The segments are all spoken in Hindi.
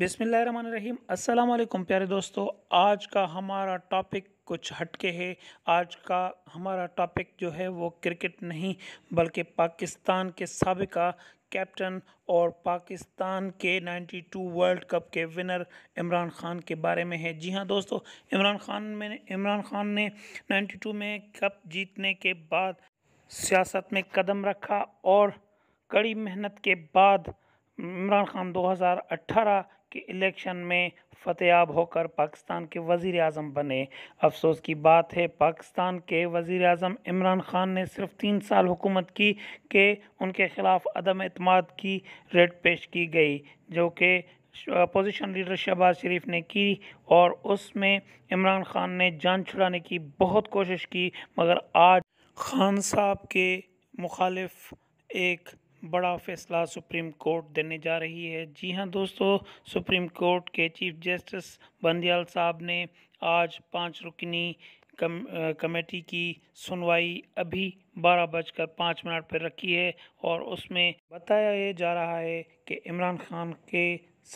बिसमीम अल्लाम प्यारे दोस्तों आज का हमारा टॉपिक कुछ हटके है आज का हमारा टॉपिक जो है वो क्रिकेट नहीं बल्कि पाकिस्तान के सबका कैप्टन और पाकिस्तान के 92 वर्ल्ड कप के विनर इमरान खान के बारे में है जी हाँ दोस्तों इमरान खान में इमरान खान ने 92 में कप जीतने के बाद सियासत में कदम रखा और कड़ी मेहनत के बाद इमरान खान 2018 के इलेक्शन में फतेयाब होकर पाकिस्तान के वज़ी अजम बने अफसोस की बात है पाकिस्तान के वज़ी अजम इमरान खान ने सिर्फ तीन साल हुकूमत की कि उनके ख़िलाफ़ अदम अतमाद की रेट पेश की गई जो कि अपोजिशन लीडर शहबाज शरीफ ने की और उसमें इमरान खान ने जान छुड़ाने की बहुत कोशिश की मगर आज खान साहब के मुखालिफ एक बड़ा फैसला सुप्रीम कोर्ट देने जा रही है जी हां दोस्तों सुप्रीम कोर्ट के चीफ जस्टिस बंदियाल साहब ने आज पाँच रुकनी कम, कमेटी की सुनवाई अभी बारह बजकर पाँच मिनट पर रखी है और उसमें बताया जा रहा है कि इमरान खान के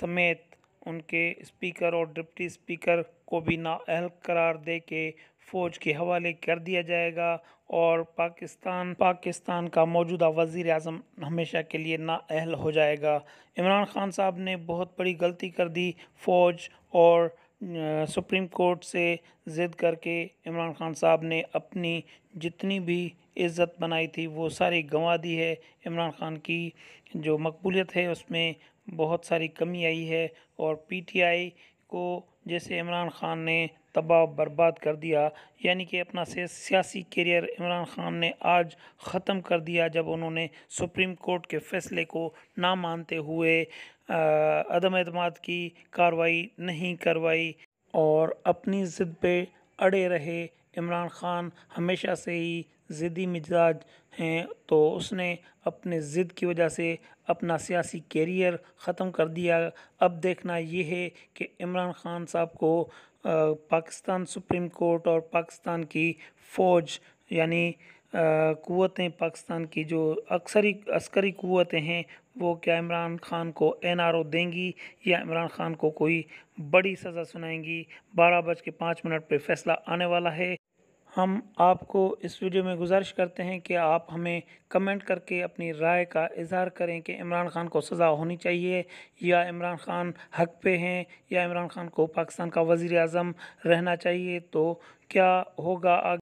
समेत उनके स्पीकर और डिप्टी स्पीकर को भी नाअहल करार दे के फ़ौज के हवाले कर दिया जाएगा और पाकिस्तान पाकिस्तान का मौजूदा वज़ी अजम हमेशा के लिए नाअहल हो जाएगा इमरान ख़ान साहब ने बहुत बड़ी गलती कर दी फ़ौज और सुप्रीम कोर्ट से ज़िद करके इमरान खान साहब ने अपनी जितनी भी इज़्ज़त बनाई थी वो सारी गंवा दी है इमरान खान की जो मकबूलियत है उसमें बहुत सारी कमी आई है और पीटीआई को जैसे इमरान ख़ान ने तबाह बर्बाद कर दिया यानी कि अपना से सियासी करियर इमरान ख़ान ने आज ख़त्म कर दिया जब उन्होंने सुप्रीम कोर्ट के फ़ैसले को ना मानते हुए अदम अतमाद की कार्रवाई नहीं करवाई और अपनी ज़िद पे अड़े रहे इमरान ख़ान हमेशा से ही ज़िद्दी मिजाज हैं तो उसने अपने ज़िद की वजह से अपना सियासी कैरियर ख़त्म कर दिया अब देखना यह है कि इमरान ख़ान साहब को पाकिस्तान सुप्रीम कोर्ट और पाकिस्तान की फ़ौज यानी क़वतें पाकिस्तान की जो अक्सरी अस्करी क़वतें हैं वो क्या इमरान ख़ान को एन आर ओ देंगी या इमरान ख़ान को कोई बड़ी सज़ा सुनाएंगी बारह बज के पाँच मिनट पर फैसला आने वाला है हम आपको इस वीडियो में गुजारिश करते हैं कि आप हमें कमेंट करके अपनी राय का इजहार करें कि इमरान खान को सज़ा होनी चाहिए या इमरान खान हक पे हैं या इमरान खान को पाकिस्तान का वज़ी अजम रहना चाहिए तो क्या होगा आगे